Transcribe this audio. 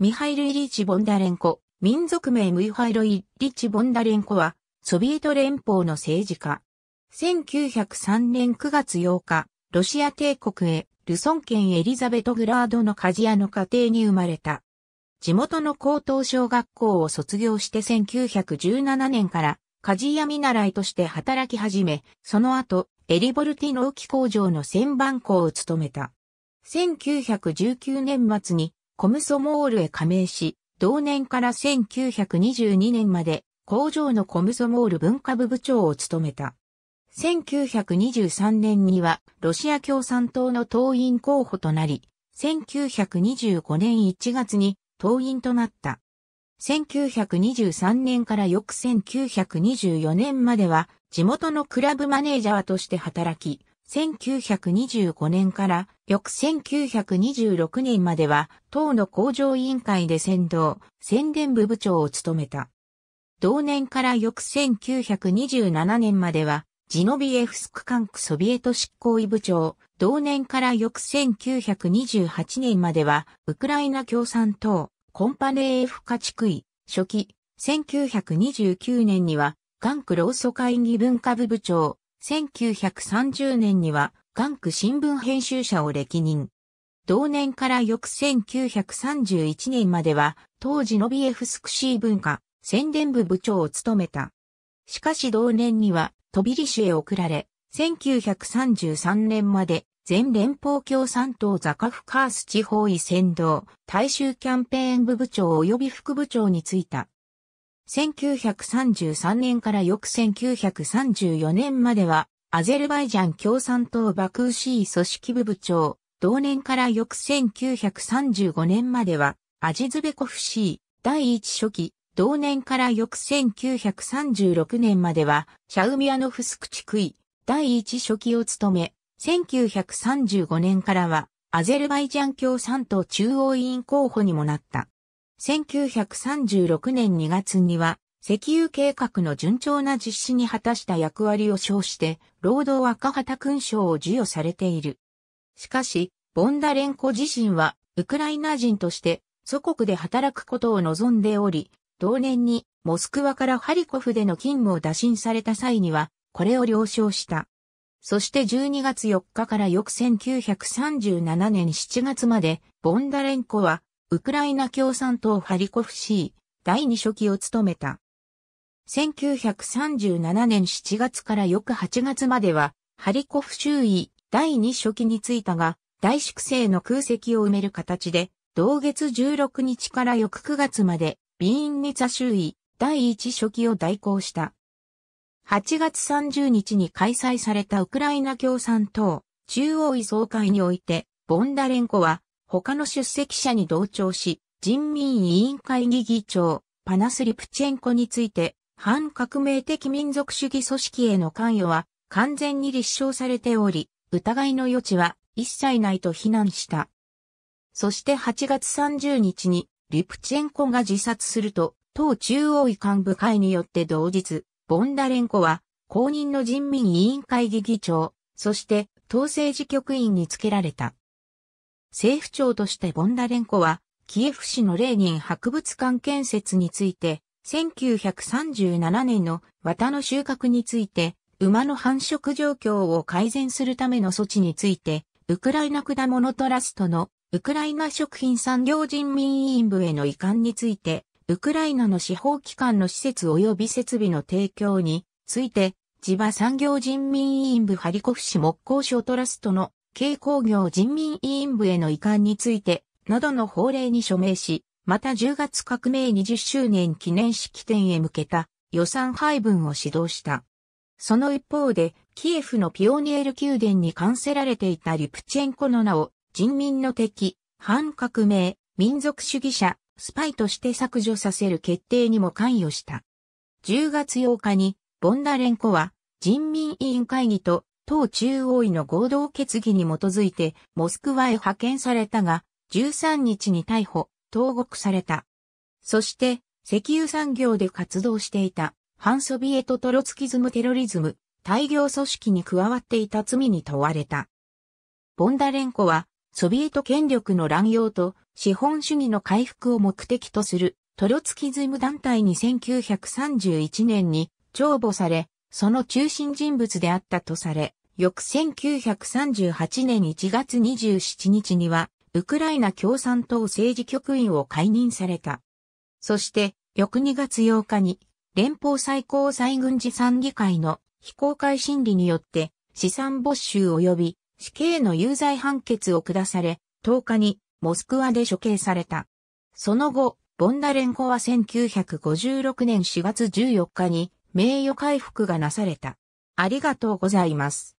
ミハイル・イリチ・ボンダレンコ、民族名ムイハイロ・イリチ・ボンダレンコは、ソビエト連邦の政治家。1903年9月8日、ロシア帝国へ、ルソン県エリザベトグラードの鍛冶屋の家庭に生まれた。地元の高等小学校を卒業して1917年から鍛冶屋見習いとして働き始め、その後、エリボルティの浮き工場の旋盤工を務めた。1919年末にコムソモールへ加盟し、同年から1922年まで工場のコムソモール文化部部長を務めた。1923年にはロシア共産党の党員候補となり、1925年1月に党員となった。1923年から翌1924年までは地元のクラブマネージャーとして働き、1925年から翌1926年までは党の工場委員会で先導、宣伝部部長を務めた。同年から翌1927年まではジノビエフスク管区ソビエト執行委部長、同年から翌1928年までは、ウクライナ共産党、コンパネーフ家地区委、初期、1929年には、ガンク労組会議文化部部長、1930年には、元区新聞編集者を歴任。同年から翌1931年までは、当時のエフスクシー文化、宣伝部部長を務めた。しかし同年には、トビリシュへ送られ、1933年まで、全連邦共産党ザカフカース地方移先導、大衆キャンペーン部部長及び副部長に就いた。1933年から翌1934年までは、アゼルバイジャン共産党バクーシー組織部部長、同年から翌1935年までは、アジズベコフシー第一書記、同年から翌1936年までは、シャウミアノフスク地区位第一書記を務め、1935年からは、アゼルバイジャン共産党中央委員候補にもなった。1936年2月には、石油計画の順調な実施に果たした役割を称して、労働赤旗勲章を授与されている。しかし、ボンダレンコ自身は、ウクライナ人として、祖国で働くことを望んでおり、同年に、モスクワからハリコフでの勤務を打診された際には、これを了承した。そして12月4日から翌1937年7月まで、ボンダレンコは、ウクライナ共産党ハリコフ C 第2書記を務めた。1937年7月から翌8月までは、ハリコフ周囲第2書記に就いたが、大粛清の空席を埋める形で、同月16日から翌9月まで、ビーンネツァ周囲第1書記を代行した。8月30日に開催されたウクライナ共産党中央委総会において、ボンダレンコは他の出席者に同調し、人民委員会議議長、パナスリプチェンコについて、反革命的民族主義組織への関与は完全に立証されており、疑いの余地は一切ないと非難した。そして8月30日に、リプチェンコが自殺すると、党中央委幹部会によって同日、ボンダレンコは、公認の人民委員会議議長、そして、党政治局員につけられた。政府長としてボンダレンコは、キエフ市のレーニン博物館建設について、1937年の綿の収穫について、馬の繁殖状況を改善するための措置について、ウクライナ果物トラストのウクライナ食品産業人民委員部への移管について、ウクライナの司法機関の施設及び設備の提供について、地場産業人民委員部ハリコフ市木工所トラストの軽工業人民委員部への移管について、などの法令に署名し、また10月革命20周年記念式典へ向けた予算配分を指導した。その一方で、キエフのピオニエル宮殿に冠せられていたリプチェンコの名を人民の敵、反革命、民族主義者、スパイとして削除させる決定にも関与した。10月8日に、ボンダレンコは人民委員会議と党中央委の合同決議に基づいて、モスクワへ派遣されたが、13日に逮捕、投獄された。そして、石油産業で活動していた、反ソビエトトロツキズムテロリズム、大量組織に加わっていた罪に問われた。ボンダレンコは、ソビエト権力の乱用と資本主義の回復を目的とするトロツキズム団体に1931年に帳簿され、その中心人物であったとされ、翌1938年1月27日には、ウクライナ共産党政治局員を解任された。そして、翌2月8日に、連邦最高裁軍事参議会の非公開審理によって、資産没収及び死刑の有罪判決を下され、10日にモスクワで処刑された。その後、ボンダレンコは1956年4月14日に名誉回復がなされた。ありがとうございます。